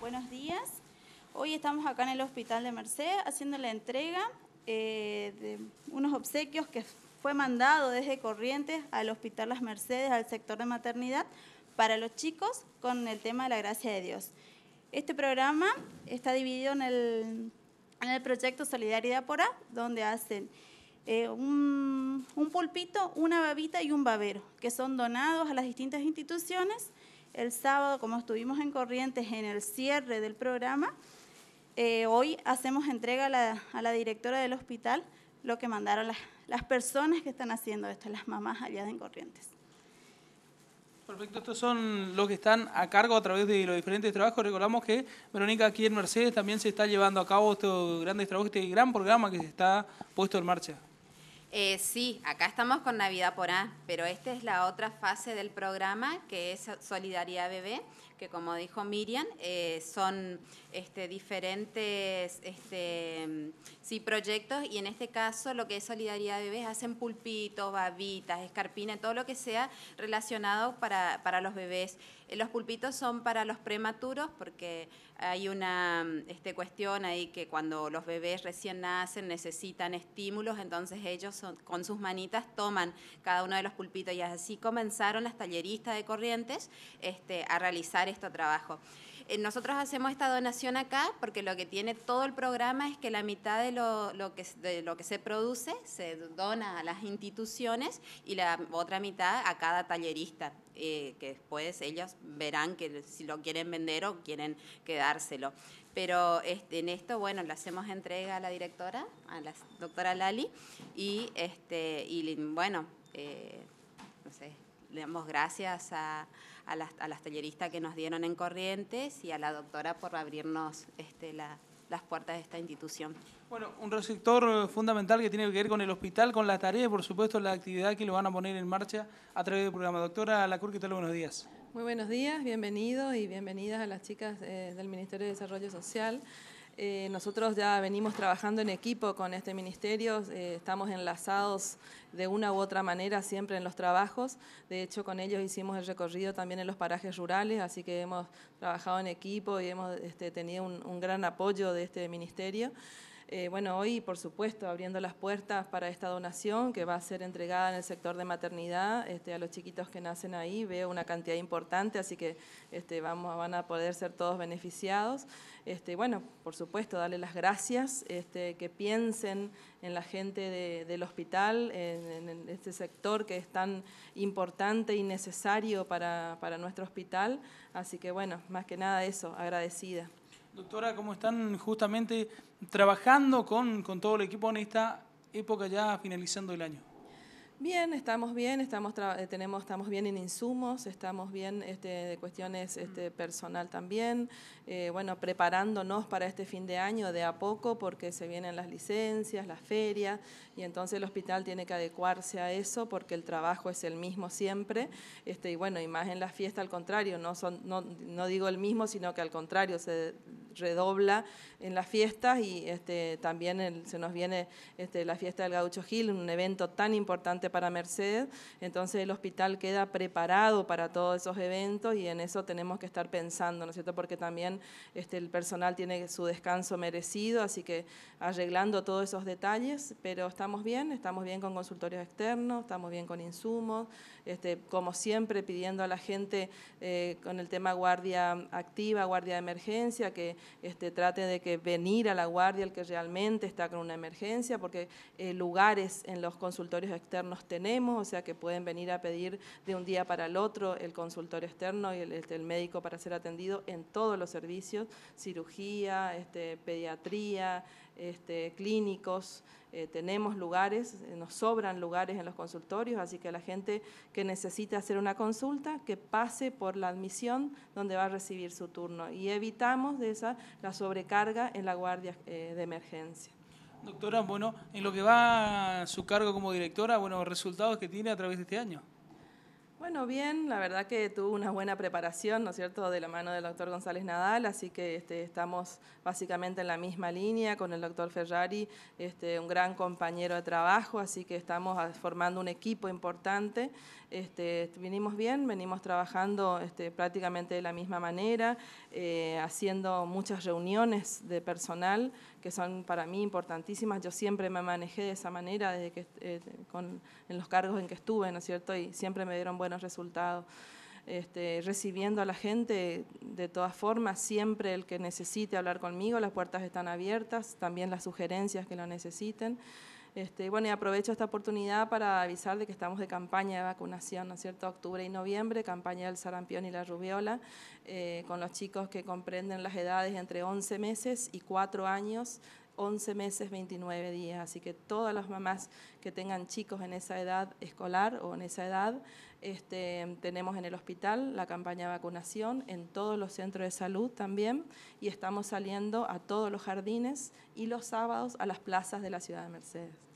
buenos días. Hoy estamos acá en el Hospital de Merced haciendo la entrega eh, de unos obsequios que fue mandado desde Corrientes al Hospital Las Mercedes, al sector de maternidad, para los chicos con el tema de la gracia de Dios. Este programa está dividido en el, proyecto Solidaridad por A, donde hacen eh, un, un pulpito, una babita y un babero, que son donados a las distintas instituciones el sábado, como estuvimos en Corrientes en el cierre del programa, eh, hoy hacemos entrega a la, directora del hospital lo que mandaron las, personas que están haciendo esto, las mamás allá en Corrientes. Perfecto, estos son los que están a cargo a través de los diferentes trabajos. Recordamos que Verónica aquí en Mercedes también se está llevando a cabo estos grandes trabajos, este gran programa que se está puesto en marcha. Eh, sí, acá estamos con Navidad por A, pero esta es la otra fase del programa que es Solidaridad Bebé, que como dijo Miriam, eh, son este, diferentes este, sí, proyectos y en este caso lo que es Solidaridad Bebés hacen pulpitos, babitas, escarpines, todo lo que sea relacionado para, para los bebés. Los pulpitos son para los prematuros porque hay una este, cuestión ahí que cuando los bebés recién nacen necesitan estímulos, entonces ellos con sus manitas toman cada uno de los pulpitos y así comenzaron las talleristas de Corrientes este, a realizar este trabajo. Eh, nosotros hacemos esta donación acá porque lo que tiene todo el programa es que la mitad de lo, que, se produce se dona a las instituciones y la otra mitad a cada tallerista, eh, que después ellos verán que si lo quieren vender o quieren quedárselo. Pero este, en esto, bueno, le hacemos entrega a la directora, a la doctora Lali, y, este, bueno, eh, le damos gracias a a las, a las talleristas que nos dieron en Corrientes y a la doctora por abrirnos este, las puertas de esta institución. Bueno, un receptor eh, fundamental que tiene que ver con el hospital, con la tarea, por supuesto, la actividad que lo van a poner en marcha a través del programa. Doctora Lacur, ¿qué tal? Buenos días. Muy buenos días, bienvenidos y bienvenidas a las chicas eh, del Ministerio de Desarrollo Social. Eh, nosotros ya venimos trabajando en equipo con este ministerio, eh, estamos enlazados de una u otra manera siempre en los trabajos. De hecho, con ellos hicimos el recorrido también en los parajes rurales, así que hemos trabajado en equipo y hemos este, tenido un gran apoyo de este ministerio. Eh, bueno, hoy, por supuesto, abriendo las puertas para esta donación que va a ser entregada en el sector de maternidad este, a los chiquitos que nacen ahí. Veo una cantidad importante, así que este, vamos, van a poder ser todos beneficiados. Este, bueno, por supuesto, darle las gracias, este, que piensen en la gente del hospital, en, este sector que es tan importante y necesario para, para nuestro hospital. Así que, bueno, más que nada eso, agradecida. Doctora, ¿cómo están justamente trabajando con, todo el equipo en esta época ya finalizando el año? Bien, estamos bien, estamos, eh, tenemos, estamos bien en insumos, estamos bien este, de cuestiones este, personal también, eh, bueno, preparándonos para este fin de año de a poco porque se vienen las licencias, las ferias, y entonces el hospital tiene que adecuarse a eso porque el trabajo es el mismo siempre, este, y bueno, y más en las fiestas al contrario, no, son, no, no digo el mismo, sino que al contrario se redobla en las fiestas y este, también se nos viene este, la fiesta del Gaucho Gil, un evento tan importante para Mercedes. Entonces el hospital queda preparado para todos esos eventos y en eso tenemos que estar pensando, ¿no es cierto? Porque también este, el personal tiene su descanso merecido, así que arreglando todos esos detalles, pero estamos bien, estamos bien con consultorios externos, estamos bien con insumos, este, como siempre pidiendo a la gente eh, con el tema guardia activa, guardia de emergencia, que este, trate de que venir a la guardia el que realmente está con una emergencia, porque eh, lugares en los consultorios externos tenemos, o sea que pueden venir a pedir de un día para el otro el consultorio externo y el, este, médico para ser atendido en todos los servicios, cirugía, este, pediatría, este, clínicos, eh, tenemos lugares, eh, nos sobran lugares en los consultorios, así que la gente que necesita hacer una consulta, que pase por la admisión donde va a recibir su turno y evitamos de esa la sobrecarga en la guardia eh, de emergencia. Doctora, bueno, en lo que va su cargo como directora, bueno, resultados que tiene a través de este año. Bueno, bien, la verdad que tuvo una buena preparación, ¿no es cierto?, de la mano del doctor González Nadal, así que este, estamos básicamente en la misma línea con el doctor Ferrari, este, un gran compañero de trabajo, así que estamos ah, formando un equipo importante. Este, vinimos bien, venimos trabajando este, prácticamente de la misma manera, eh, haciendo muchas reuniones de personal que son para mí importantísimas. Yo siempre me manejé de esa manera desde que, eh, en los cargos en que estuve, ¿no es cierto? Y siempre me dieron buenos resultados. Este, recibiendo a la gente de todas formas, siempre el que necesite hablar conmigo, las puertas están abiertas, también las sugerencias que lo necesiten. Este, bueno, y aprovecho esta oportunidad para avisar de que estamos de campaña de vacunación, ¿no es cierto? Octubre y noviembre, campaña del sarampión y la rubiola, eh, con los chicos que comprenden las edades entre 11 meses y 4 años, 11 meses, 29 días. Así que todas las mamás que tengan chicos en esa edad escolar o en esa edad, este, tenemos en el hospital la campaña de vacunación, en todos los centros de salud también, y estamos saliendo a todos los jardines y los sábados a las plazas de la ciudad de Mercedes.